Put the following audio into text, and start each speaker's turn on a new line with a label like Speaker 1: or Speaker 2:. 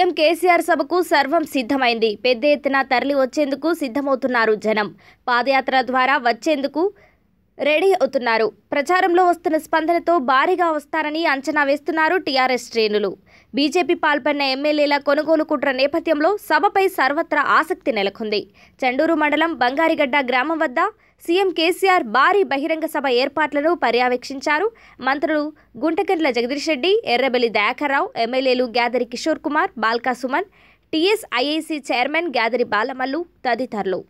Speaker 1: CM KCR సభకు సర్వం సిద్ధమైంది పెద్ద ఎత్తున తరలి వచ్చేందుకు సిద్ధమవుతున్నారు జనం పాదయాత్ర ద్వారా వచ్చేందుకు రెడీ అవుతున్నారు ప్రచారంలో వస్తున్న స్పందనతో భారీగా వస్తారని అంచనా వేస్తున్నారు టీఆర్ఎస్ శ్రేణులు బీజేపీ పాల్పడిన ఎమ్మెల్యేల కొనుగోలు కుట్ర నేపథ్యంలో సభపై సర్వత్రా ఆసక్తి నెలకొంది చండూరు మండలం బంగారిగడ్డ గ్రామం వద్ద సీఎం కేసీఆర్ భారీ బహిరంగ సభ ఏర్పాట్లను పర్యవేక్షించారు మంత్రులు గుంటకర్ల జగదీష్ రెడ్డి ఎర్రబెల్లి దయాకర్రావు ఎమ్మెల్యేలు గ్యాదరి కిషోర్ కుమార్ బాల్కా సుమన్ టీఎస్ఐఐసి చైర్మన్ గ్యాదరి బాలమల్లు తదితరులు